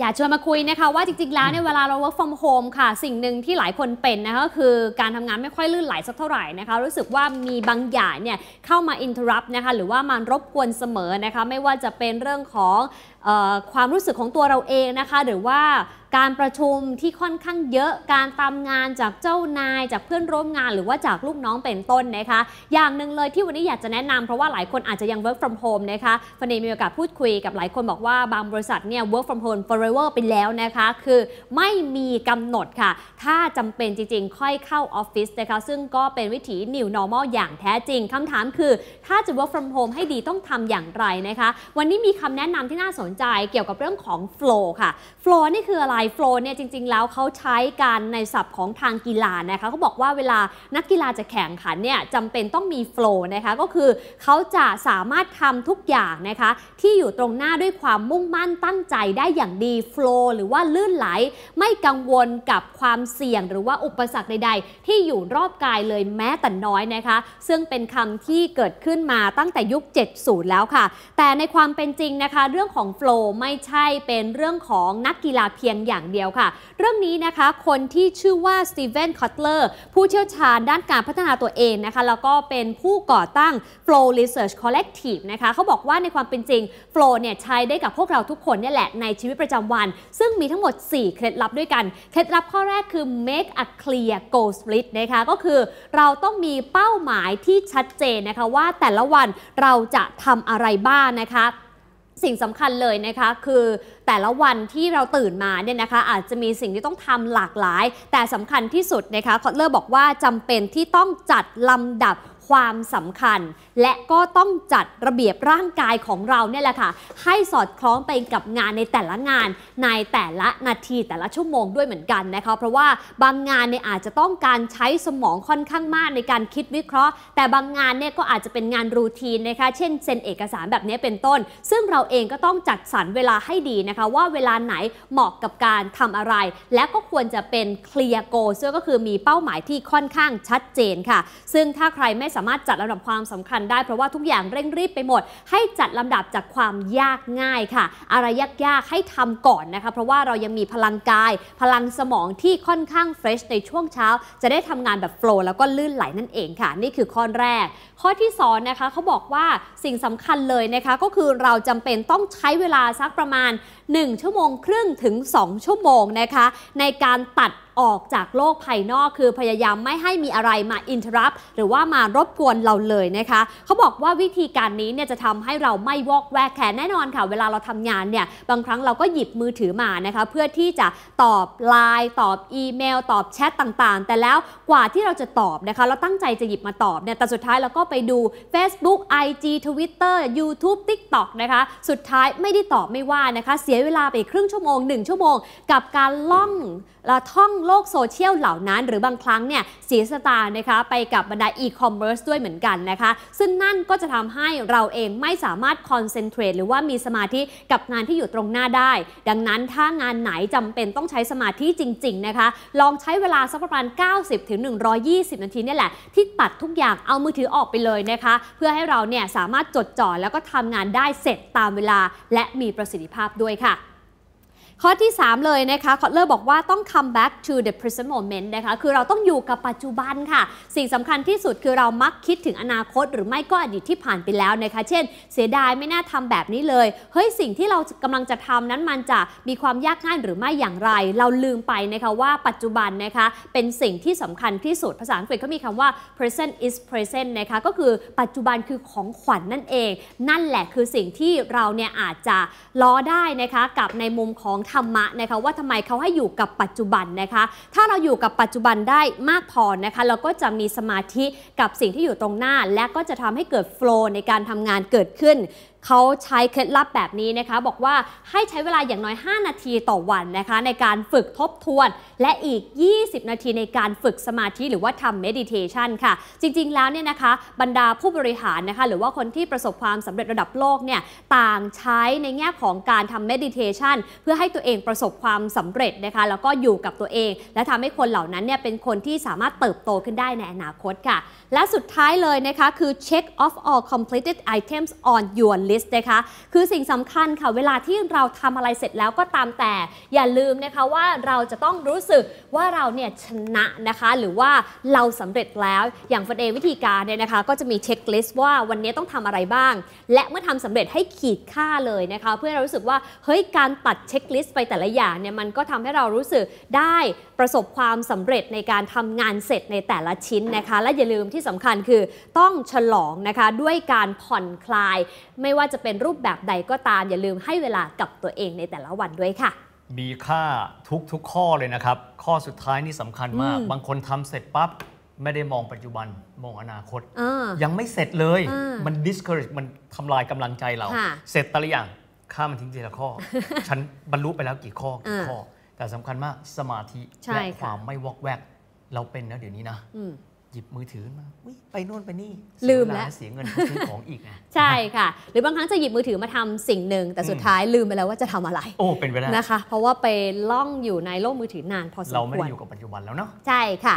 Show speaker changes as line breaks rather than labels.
อยากชวนมาคุยนะคะว่าจริงๆแล้วเนี่ยเวลาเรา work from home ค่ะ สิ่งหนึ่งที่หลายคนเป็นนะคะก็คือการทำงานไม่ค่อยลื่นไหลสักเท่าไหร่นะคะรู้สึกว่ามีบางอย่างเนี่ยเข้ามา interrupt นะคะหรือว่ามารบกวนเสมอนะคะไม่ว่าจะเป็นเรื่องของออความรู้สึกของตัวเราเองนะคะหรือว่าการประชุมที่ค่อนข้างเยอะการตามงานจากเจ้านายจากเพื่อนร่วมงาน หรือว่าจากลูกน้องเป็นต้นนะคะ อย่างหนึ่งเลยที่วันนี้อยากจะแนะนำเพราะว่าหลายคนอาจจะยัง work from home นะคะฟันเองมีโอกาสพูดคุยกับหลายคนบอกว่าบางบริษัทเนี่ย work from home forever ไปแล้วนะคะ คือไม่มีกำหนดค่ะ ถ้าจำเป็นจริง ๆ ค่อยเข้าออฟฟิศนะคะ ซึ่งก็เป็นวิถี new normal อย่างแท้จริงคำถามคือ ถ้าจะ work from home ให้ดีต้องทำอย่างไรนะคะ วันนี้มีคำแนะนำที่น่าสนใจเกี่ยวกับเรื่องของ flow ค่ะ flow นี่คืออะไรหลโฟล์เนี่ยจริงๆ แล้วเขาใช้การในศัพท์ของทางกีฬานะคะเขาบอกว่าเวลานักกีฬาจะแข่งขันเนี่ยจำเป็นต้องมีโฟล์นะคะก็คือเขาจะสามารถทำทุกอย่างนะคะที่อยู่ตรงหน้าด้วยความมุ่งมั่นตั้งใจได้อย่างดีโฟล์หรือว่าลื่นไหล ไม่กังวลกับความเสี่ยงหรือว่าอุปสรรคใดๆ ที่อยู่รอบกายเลยแม้แต่น้อยนะคะซึ่งเป็นคำที่เกิดขึ้นมาตั้งแต่ยุค 70 แล้วค่ะแต่ในความเป็นจริงนะคะเรื่องของโฟล์ไม่ใช่เป็นเรื่องของนักกีฬาเพียงอย่างอย่างเดียวค่ะ เรื่องนี้นะคะคนที่ชื่อว่าสตีเวนคอตเลอร์ผู้เชี่ยวชาญด้านการพัฒนาตัวเองนะคะ แล้วก็เป็นผู้ก่อตั้ง Flow Research Collective นะคะเขาบอกว่าในความเป็นจริง Flow เนี่ยใช้ได้กับพวกเราทุกคนเนี่ยแหละ ในชีวิตประจำวัน ซึ่งมีทั้งหมด 4 เคล็ดลับด้วยกัน เคล็ดลับข้อแรกคือ make a clear goal split นะคะ ก็คือเราต้องมีเป้าหมายที่ชัดเจนนะคะว่าแต่ละวันเราจะทำอะไรบ้างนะคะสิ่งสำคัญเลยนะคะคือแต่ละวันที่เราตื่นมาเนี่ยนะคะ อาจจะมีสิ่งที่ต้องทำหลากหลาย แต่สำคัญที่สุดนะคะคอตเลอร์บอกว่าจำเป็นที่ต้องจัดลำดับความสำคัญและก็ต้องจัดระเบียบร่างกายของเราเนี่ยแหละค่ะให้สอดคล้องไปกับงานในแต่ละงานในแต่ละนาทีแต่ละชั่วโมงด้วยเหมือนกันนะคะเพราะว่าบางงานเนี่ยอาจจะต้องการใช้สมองค่อนข้างมากในการคิดวิเคราะห์ แต่บางงานเนี่ยก็อาจจะเป็นงานรูทีนนะคะ เช่นเซ็นเอกสารแบบนี้เป็นต้น ซึ่งเราเองก็ต้องจัดสรรเวลาให้ดีนะคะว่าเวลาไหนเหมาะกับการทำอะไร และก็ควรจะเป็นเคลียร์โกซึ่งก็คือมีเป้าหมายที่ค่อนข้างชัดเจนค่ะ ซึ่งถ้าใครไม่สามารถจัดลำดับความสำคัญได้เพราะว่าทุกอย่างเร่งรีบไปหมดให้จัดลำดับจากความยากง่ายค่ะอะไรยากๆให้ทำก่อนนะคะเพราะว่าเรายังมีพลังกาย พลังสมองที่ค่อนข้างเฟรชในช่วงเช้าจะได้ทำงานแบบโฟล์แล้วก็ลื่นไหลนั่นเองค่ะนี่คือข้อแรก ข้อที่2นะคะเขาบอกว่าสิ่งสำคัญเลยนะคะ ก็คือเราจำเป็นต้องใช้เวลาสักประมาณ 1 ชั่วโมงครึ่งถึง 2 ชั่วโมงนะคะ ในการตัดออกจากโลกภายนอกคือพยายามไม่ให้มีอะไรมาอินทรัพหรือว่ามารบกวนเราเลยนะคะเขาบอกว่าวิธีการนี้เนี่ยจะทำให้เราไม่วอกแวกแขนแน่นอนค่ะ เวลาเราทำงานเนี่ยบางครั้งเราก็หยิบมือถือมานะคะเพื่อที่จะตอบไลน์ตอบอีเมลตอบแชทต่างๆ แต่แล้วกว่าที่เราจะตอบนะคะเราตั้งใจจะหยิบมาตอบเนี่ยแต่สุดท้ายเราก็ไปดู Facebook IG Twitter YouTube TikTok นะคะสุดท้ายไม่ได้ตอบไม่ว่านะคะเสียเวลาไปครึ่งชั่วโมง1ชั่วโมงกับการล่องท่องโลกโซเชียลเหล่านั้นหรือบางครั้งเนี่ยเสียสตานะคะ ไปกับบรรดาอีคอมเมิร์ซด้วยเหมือนกันนะคะ ซึ่งนั่นก็จะทำให้เราเองไม่สามารถคอนเซนเทรตหรือว่ามีสมาธิกับงานที่อยู่ตรงหน้าได้ ดังนั้นถ้างานไหนจำเป็นต้องใช้สมาธิจริงๆ นะคะ ลองใช้เวลาสักประมาณ 90-120 นาทีนี่แหละ ที่ตัดทุกอย่างเอามือถือออกไปเลยนะคะ เพื่อให้เราเนี่ยสามารถจดจ่อแล้วก็ทำงานได้เสร็จตามเวลาและมีประสิทธิภาพด้วยค่ะข้อที่ 3 เลยนะคะคอตเลอร์บอกว่าต้อง come back to the present moment นะคะคือเราต้องอยู่กับปัจจุบันค่ะ สิ่งสำคัญที่สุดคือเรามักคิดถึงอนาคตหรือไม่ก็อดีตที่ผ่านไปแล้วนะคะเช่นเสียดายไม่น่าทำแบบนี้เลยเฮ้ยสิ่งที่เรากำลังจะทำนั้นมันจะมีความยากง่ายหรือไม่อย่างไร เราลืมไปนะคะว่าปัจจุบันนะคะเป็นสิ่งที่สำคัญที่สุดภาษาอังกฤษก็มีคำว่า present is present นะคะก็คือปัจจุบันคือของขวัญนนั่นเองนั่นแหละคือสิ่งที่เราเนี่ยอาจจะล้อได้นะคะกับในมุมของธรรมะนะคะว่าทำไมเขาให้อยู่กับปัจจุบันนะคะถ้าเราอยู่กับปัจจุบันได้มากพอนะคะเราก็จะมีสมาธิกับสิ่งที่อยู่ตรงหน้าและก็จะทำให้เกิดโฟล์ในการทำงานเกิดขึ้นเขาใช้เคล็ดลับแบบนี้นะคะบอกว่าให้ใช้เวลาอย่างน้อย 5 นาทีต่อวันนะคะในการฝึกทบทวน และอีก 20 นาทีในการฝึกสมาธิหรือว่าทำเมดิเทชันค่ะจริงๆแล้วเนี่ยนะคะบรรดาผู้บริหารนะคะหรือว่าคนที่ประสบความสำเร็จระดับโลกเนี่ยต่างใช้ในแง่ของการทำเมดิเทชันเพื่อใหตัวเองประสบความสำเร็จนะคะแล้วก็อยู่กับตัวเอง และทำให้คนเหล่านั้นเนี่ยเป็นคนที่สามารถเติบโตขึ้นได้ในอนาคตค่ะ และสุดท้ายเลยนะคะคือ check off all completed items on your list นะคะคือสิ่งสำคัญค่ะเวลาที่เราทำอะไรเสร็จแล้วก็ตามแต่อย่าลืมนะคะว่าเราจะต้องรู้สึกว่าเราเนี่ยชนะนะคะหรือว่าเราสำเร็จแล้วอย่างฟันเองวิธีการเนี่ยนะคะก็จะมีเช็คลิสต์ว่าวันนี้ต้องทำอะไรบ้าง และเมื่อทำสำเร็จให้ขีดค่าเลยนะคะเพื่อเรารู้สึกว่าเฮ้ยการตัดเช็คลิสสไปแต่ละอย่างเนี่ยมันก็ทำให้เรารู้สึกได้ประสบความสำเร็จในการทำงานเสร็จในแต่ละชิ้นนะคะ และอย่าลืมที่สำคัญคือ ต้องฉลองนะคะ ด้วยการผ่อนคลาย ไม่ว่าจะเป็นรูปแบบใดก็ตามอย่าลืมให้เวลากับตัวเองในแต่ละวันด้วยค่ะ มีค่าทุกๆข้อเลยนะครับ ข้อสุดท้ายนี่สำคัญมาก บางคนทำเสร็จปั๊บไม่ได้มองปัจจุบันมองอนาคตยังไม่เสร็จเลยมัน discourage มันทำลายกำลังใจเราเสร็จแต่ละอย่างข้ามันทิ้งทีละข้อ ฉันบรรลุไปแล้วกี่ข้อกี่ข้อ แต่สำคัญมาก สมาธิและความไม่วอกแวกเราเป็นนะเดี๋ยวนี้นะหยิบมือถือมา ไปโน่นไปนี่ ลืมแล้วเสียเงินซื้อของอีกใช่ค่ะ หรือบางครั้งจะหยิบมือถือมาทำสิ่งหนึ่ง แต่สุดท้ายลืมไปแล้วว่าจะทำอะไร โอ้เป็นไปได้นะคะ เพราะว่าไปล่องอยู่ในโลกมือถือนานพอสมควรเราไม่ได้อยู่กับปัจจุบันแล้วเนาะใช่ค่ะ